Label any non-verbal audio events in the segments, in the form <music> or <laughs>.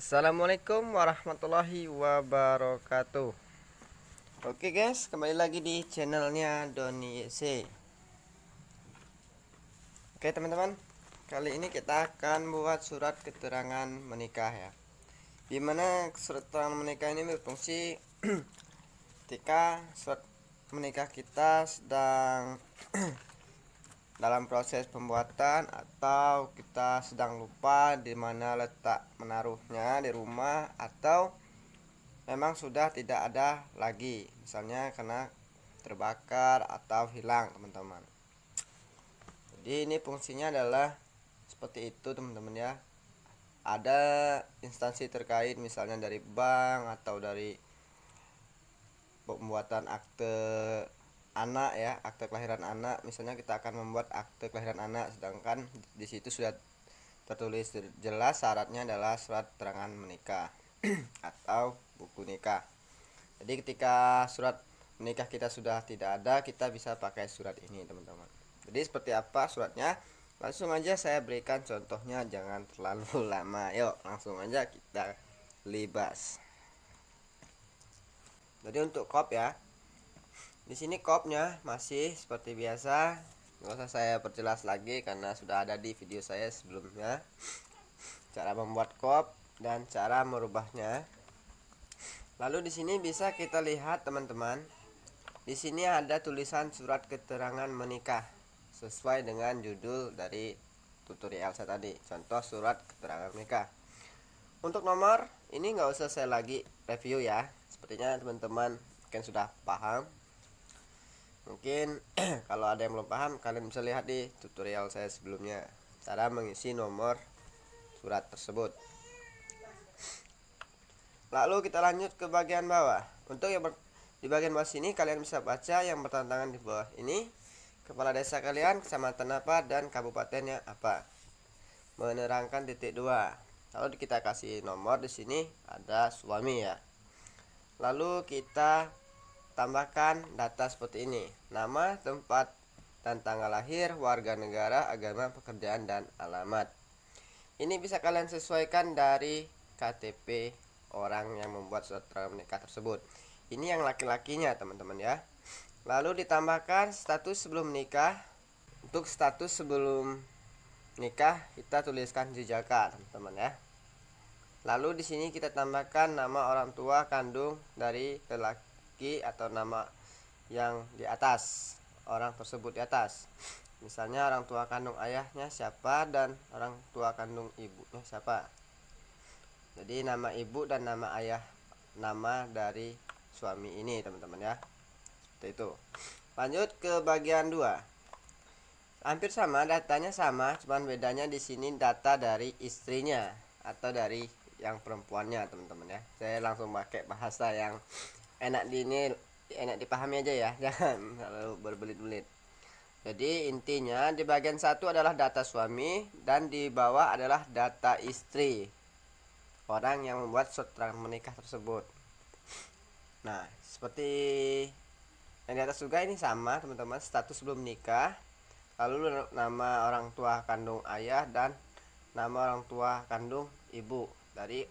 Assalamualaikum warahmatullahi wabarakatuh Oke guys kembali lagi di channelnya Doni C Oke teman-teman kali ini kita akan buat surat keterangan menikah ya Dimana surat keterangan menikah ini berfungsi <clears throat> ketika surat menikah kita sedang <clears throat> dalam proses pembuatan atau kita sedang lupa di mana letak menaruhnya di rumah atau memang sudah tidak ada lagi misalnya karena terbakar atau hilang teman-teman jadi ini fungsinya adalah seperti itu teman-teman ya ada instansi terkait misalnya dari bank atau dari pembuatan akte anak ya akte kelahiran anak misalnya kita akan membuat akte kelahiran anak sedangkan di situ sudah tertulis jelas syaratnya adalah surat terangan menikah <clears throat> atau buku nikah jadi ketika surat menikah kita sudah tidak ada kita bisa pakai surat ini teman-teman jadi seperti apa suratnya langsung aja saya berikan contohnya jangan terlalu <laughs> lama yuk langsung aja kita libas jadi untuk kop ya di sini kopnya masih seperti biasa. Nggak usah saya perjelas lagi karena sudah ada di video saya sebelumnya. Cara membuat kop dan cara merubahnya. Lalu di sini bisa kita lihat teman-teman. Di sini ada tulisan surat keterangan menikah sesuai dengan judul dari tutorial saya tadi. Contoh surat keterangan menikah. Untuk nomor ini nggak usah saya lagi review ya. Sepertinya teman-teman kan sudah paham Mungkin <clears throat> kalau ada yang belum paham kalian bisa lihat di tutorial saya sebelumnya cara mengisi nomor surat tersebut. Lalu kita lanjut ke bagian bawah. Untuk yang di bagian bawah sini kalian bisa baca yang bertantangan di bawah ini kepala desa kalian, kecamatan apa dan kabupatennya apa. Menerangkan titik dua Lalu kita kasih nomor di sini ada suami ya. Lalu kita tambahkan data seperti ini nama tempat dan tanggal lahir warga negara agama pekerjaan dan alamat ini bisa kalian sesuaikan dari KTP orang yang membuat surat keterangan menikah tersebut ini yang laki-lakinya teman-teman ya lalu ditambahkan status sebelum nikah untuk status sebelum nikah kita tuliskan jejaka teman-teman ya lalu di sini kita tambahkan nama orang tua kandung dari lelaki atau nama yang di atas orang tersebut di atas misalnya orang tua kandung ayahnya siapa dan orang tua kandung ibunya siapa jadi nama ibu dan nama ayah nama dari suami ini teman-teman ya seperti itu lanjut ke bagian 2 hampir sama datanya sama cuman bedanya di sini data dari istrinya atau dari yang perempuannya teman-teman ya saya langsung pakai bahasa yang enak di ini enak dipahami aja ya <laughs> jangan terlalu berbelit-belit jadi intinya di bagian satu adalah data suami dan di bawah adalah data istri orang yang membuat surat menikah tersebut nah seperti yang di atas juga ini sama teman-teman status belum nikah lalu nama orang tua kandung ayah dan nama orang tua kandung ibu dari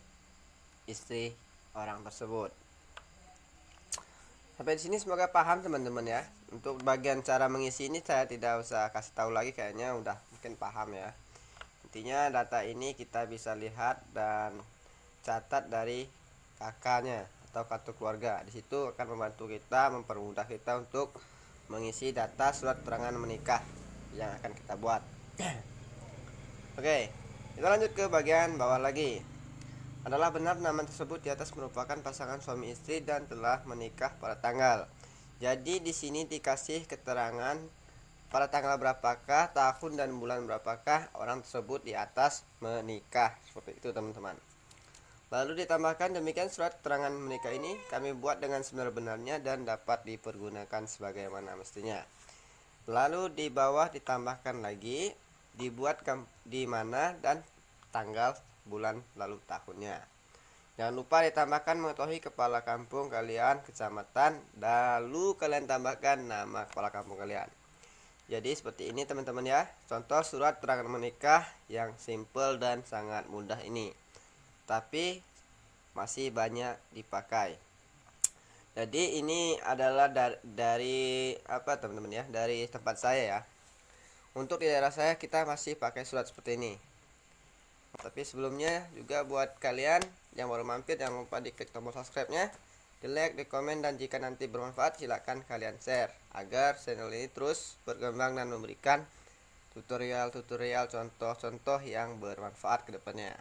istri orang tersebut sampai di sini semoga paham teman-teman ya untuk bagian cara mengisi ini saya tidak usah kasih tahu lagi kayaknya udah mungkin paham ya intinya data ini kita bisa lihat dan catat dari kakaknya atau kartu keluarga di situ akan membantu kita mempermudah kita untuk mengisi data surat keterangan menikah yang akan kita buat <clears throat> oke okay, kita lanjut ke bagian bawah lagi adalah benar nama tersebut di atas merupakan pasangan suami istri dan telah menikah pada tanggal. Jadi di sini dikasih keterangan pada tanggal berapakah, tahun dan bulan berapakah orang tersebut di atas menikah. Seperti itu teman-teman. Lalu ditambahkan demikian surat keterangan menikah ini kami buat dengan sebenar-benarnya dan dapat dipergunakan sebagaimana mestinya. Lalu di bawah ditambahkan lagi dibuat di mana dan tanggal bulan lalu tahunnya. Jangan lupa ditambahkan mengetahui kepala kampung kalian, kecamatan, lalu kalian tambahkan nama kepala kampung kalian. Jadi seperti ini teman-teman ya. Contoh surat perangkat menikah yang simple dan sangat mudah ini. Tapi masih banyak dipakai. Jadi ini adalah dari, dari apa teman-teman ya, dari tempat saya ya. Untuk di daerah saya kita masih pakai surat seperti ini tapi sebelumnya juga buat kalian yang baru mampir jangan lupa di klik tombol subscribe nya di like, di komen dan jika nanti bermanfaat silahkan kalian share agar channel ini terus berkembang dan memberikan tutorial-tutorial contoh-contoh yang bermanfaat kedepannya.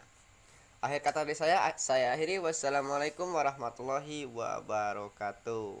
akhir kata dari saya saya akhiri wassalamualaikum warahmatullahi wabarakatuh